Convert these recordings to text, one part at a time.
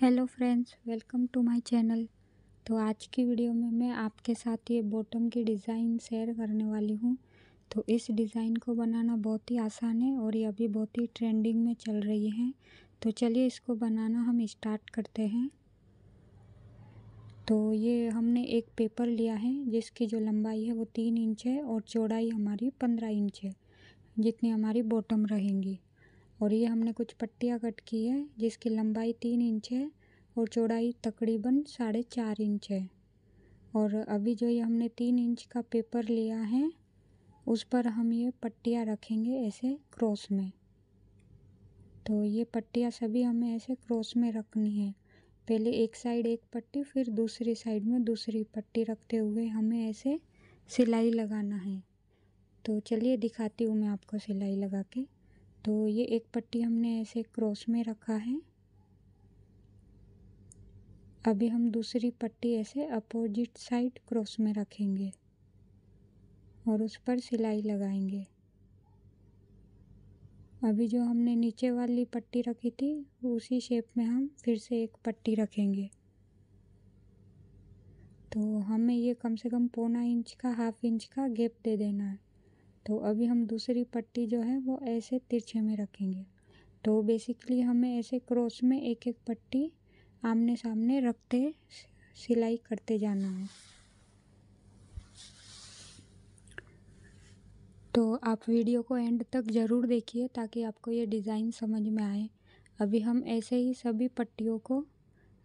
hello friends welcome to my channel तो आज की वीडियो में मैं आपके साथ ये बॉटम की डिज़ाइन शेयर करने वाली हूँ तो इस डिज़ाइन को बनाना बहुत ही आसान है और ये अभी बहुत ही ट्रेंडिंग में चल रही है तो चलिए इसको बनाना हम स्टार्ट करते हैं तो ये हमने एक पेपर लिया है जिसकी जो लंबाई है वो तीन इंच है और चौड़ाई हमारी पंद्रह इंच है जितनी हमारी बॉटम रहेंगी और ये हमने कुछ पट्टियाँ कट की है जिसकी लंबाई तीन इंच है और चौड़ाई तकरीबन साढ़े चार इंच है और अभी जो ये हमने तीन इंच का पेपर लिया है उस पर हम ये पट्टियाँ रखेंगे ऐसे क्रॉस में तो ये पट्टियाँ सभी हमें ऐसे क्रॉस में रखनी है पहले एक साइड एक पट्टी फिर दूसरी साइड में दूसरी पट्टी रखते हुए हमें ऐसे सिलाई लगाना है तो चलिए दिखाती हूँ मैं आपको सिलाई लगा के तो ये एक पट्टी हमने ऐसे क्रॉस में रखा है अभी हम दूसरी पट्टी ऐसे अपोजिट साइड क्रॉस में रखेंगे और उस पर सिलाई लगाएंगे अभी जो हमने नीचे वाली पट्टी रखी थी उसी शेप में हम फिर से एक पट्टी रखेंगे तो हमें ये कम से कम पौना इंच का हाफ इंच का गैप दे देना है तो अभी हम दूसरी पट्टी जो है वो ऐसे तिरछे में रखेंगे तो बेसिकली हमें ऐसे क्रॉस में एक एक पट्टी आमने सामने रखते सिलाई करते जाना है तो आप वीडियो को एंड तक ज़रूर देखिए ताकि आपको ये डिज़ाइन समझ में आए अभी हम ऐसे ही सभी पट्टियों को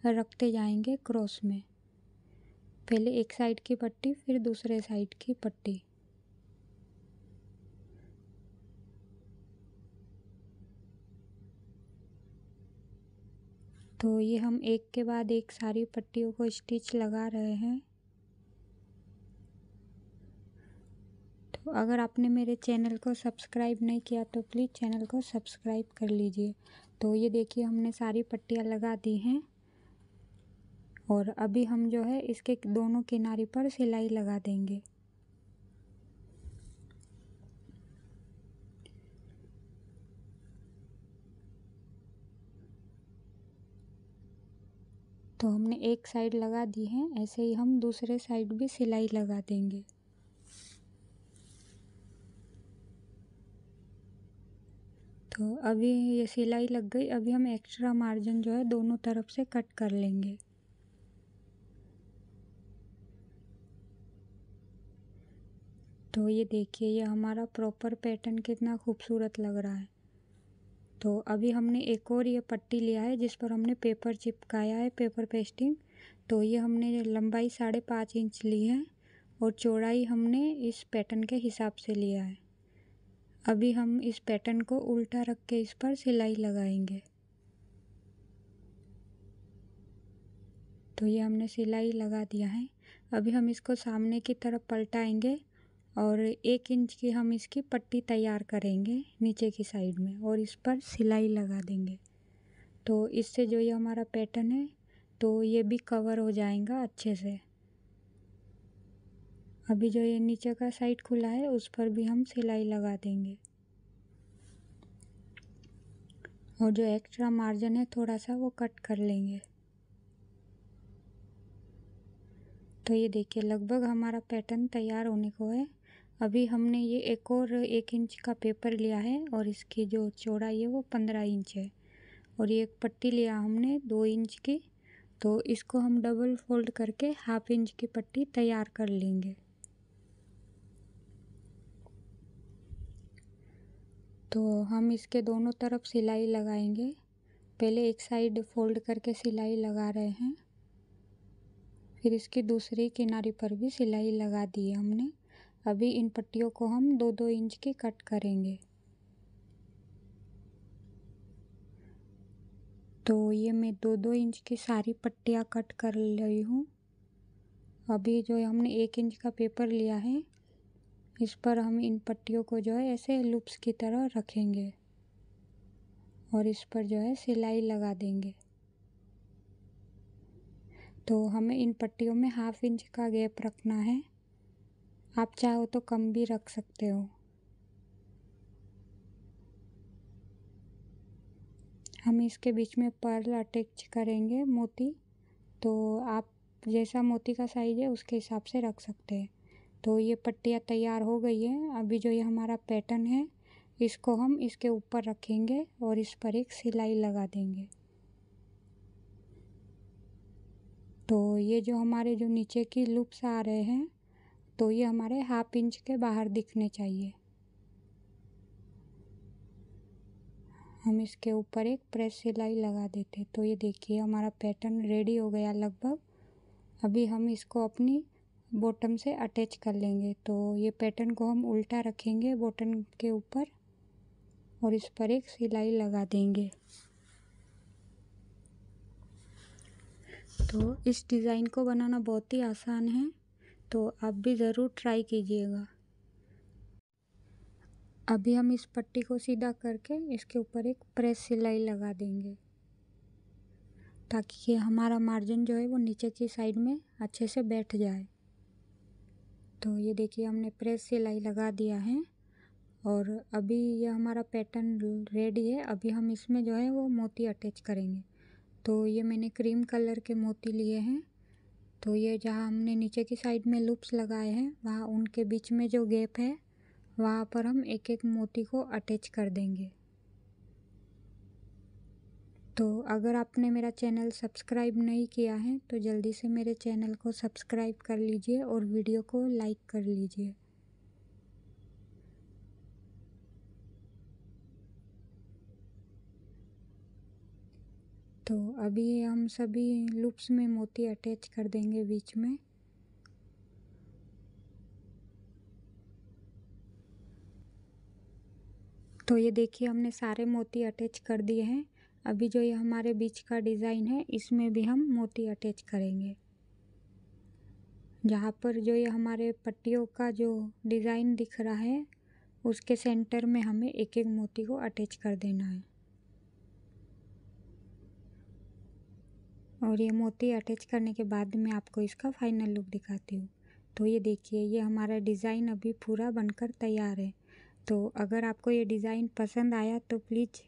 रखते जाएंगे क्रॉस में पहले एक साइड की पट्टी फिर दूसरे साइड की पट्टी तो ये हम एक के बाद एक सारी पट्टियों को स्टिच लगा रहे हैं तो अगर आपने मेरे चैनल को सब्सक्राइब नहीं किया तो प्लीज़ चैनल को सब्सक्राइब कर लीजिए तो ये देखिए हमने सारी पट्टियाँ लगा दी हैं और अभी हम जो है इसके दोनों किनारे पर सिलाई लगा देंगे तो हमने एक साइड लगा दी है ऐसे ही हम दूसरे साइड भी सिलाई लगा देंगे तो अभी ये सिलाई लग गई अभी हम एक्स्ट्रा मार्जिन जो है दोनों तरफ से कट कर लेंगे तो ये देखिए ये हमारा प्रॉपर पैटर्न कितना खूबसूरत लग रहा है तो अभी हमने एक और ये पट्टी लिया है जिस पर हमने पेपर चिपकाया है पेपर पेस्टिंग तो ये हमने लंबाई साढ़े पाँच इंच ली है और चौड़ाई हमने इस पैटर्न के हिसाब से लिया है अभी हम इस पैटर्न को उल्टा रख के इस पर सिलाई लगाएंगे तो ये हमने सिलाई लगा दिया है अभी हम इसको सामने की तरफ पलटाएंगे और एक इंच की हम इसकी पट्टी तैयार करेंगे नीचे की साइड में और इस पर सिलाई लगा देंगे तो इससे जो ये हमारा पैटर्न है तो ये भी कवर हो जाएगा अच्छे से अभी जो ये नीचे का साइड खुला है उस पर भी हम सिलाई लगा देंगे और जो एक्स्ट्रा मार्जिन है थोड़ा सा वो कट कर लेंगे तो ये देखिए लगभग हमारा पैटर्न तैयार होने को है अभी हमने ये एक और एक इंच का पेपर लिया है और इसकी जो चौड़ाई है वो पंद्रह इंच है और ये एक पट्टी लिया हमने दो इंच की तो इसको हम डबल फोल्ड करके हाफ इंच की पट्टी तैयार कर लेंगे तो हम इसके दोनों तरफ सिलाई लगाएंगे पहले एक साइड फोल्ड करके सिलाई लगा रहे हैं फिर इसकी दूसरी किनारे पर भी सिलाई लगा दी है हमने अभी इन पट्टियों को हम दो दो इंच की कट करेंगे तो ये मैं दो दो इंच की सारी पट्टियाँ कट कर रही हूँ अभी जो हमने एक इंच का पेपर लिया है इस पर हम इन पट्टियों को जो है ऐसे लूप्स की तरह रखेंगे और इस पर जो है सिलाई लगा देंगे तो हमें इन पट्टियों में हाफ इंच का गैप रखना है आप चाहो तो कम भी रख सकते हो हम इसके बीच में पर्ल अटैच करेंगे मोती तो आप जैसा मोती का साइज है उसके हिसाब से रख सकते हैं तो ये पट्टियाँ तैयार हो गई है अभी जो ये हमारा पैटर्न है इसको हम इसके ऊपर रखेंगे और इस पर एक सिलाई लगा देंगे तो ये जो हमारे जो नीचे की लुप्स आ रहे हैं तो ये हमारे हाफ इंच के बाहर दिखने चाहिए हम इसके ऊपर एक प्रेस सिलाई लगा देते तो ये देखिए हमारा पैटर्न रेडी हो गया लगभग अभी हम इसको अपनी बॉटम से अटैच कर लेंगे तो ये पैटर्न को हम उल्टा रखेंगे बॉटम के ऊपर और इस पर एक सिलाई लगा देंगे तो इस डिज़ाइन को बनाना बहुत ही आसान है तो आप भी ज़रूर ट्राई कीजिएगा अभी हम इस पट्टी को सीधा करके इसके ऊपर एक प्रेस सिलाई लगा देंगे ताकि हमारा मार्जिन जो है वो नीचे की साइड में अच्छे से बैठ जाए तो ये देखिए हमने प्रेस सिलाई लगा दिया है और अभी ये हमारा पैटर्न रेडी है अभी हम इसमें जो है वो मोती अटैच करेंगे तो ये मैंने क्रीम कलर के मोती लिए हैं तो ये जहाँ हमने नीचे की साइड में लूप्स लगाए हैं वहाँ उनके बीच में जो गैप है वहाँ पर हम एक एक मोती को अटैच कर देंगे तो अगर आपने मेरा चैनल सब्सक्राइब नहीं किया है तो जल्दी से मेरे चैनल को सब्सक्राइब कर लीजिए और वीडियो को लाइक कर लीजिए तो अभी हम सभी लूप्स में मोती अटैच कर देंगे बीच में तो ये देखिए हमने सारे मोती अटैच कर दिए हैं अभी जो ये हमारे बीच का डिज़ाइन है इसमें भी हम मोती अटैच करेंगे जहाँ पर जो ये हमारे पट्टियों का जो डिज़ाइन दिख रहा है उसके सेंटर में हमें एक एक मोती को अटैच कर देना है और ये मोती अटैच करने के बाद मैं आपको इसका फाइनल लुक दिखाती हूँ तो ये देखिए ये हमारा डिज़ाइन अभी पूरा बनकर तैयार है तो अगर आपको ये डिज़ाइन पसंद आया तो प्लीज़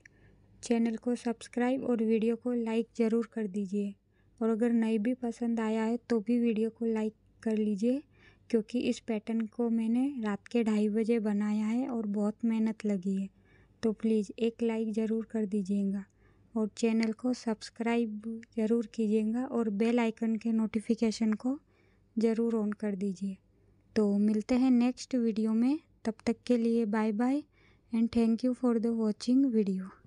चैनल को सब्सक्राइब और वीडियो को लाइक ज़रूर कर दीजिए और अगर नहीं भी पसंद आया है तो भी वीडियो को लाइक कर लीजिए क्योंकि इस पैटर्न को मैंने रात के ढाई बजे बनाया है और बहुत मेहनत लगी है तो प्लीज़ एक लाइक ज़रूर कर दीजिएगा और चैनल को सब्सक्राइब ज़रूर कीजिएगा और बेल आइकन के नोटिफिकेशन को ज़रूर ऑन कर दीजिए तो मिलते हैं नेक्स्ट वीडियो में तब तक के लिए bye bye and thank you for the watching video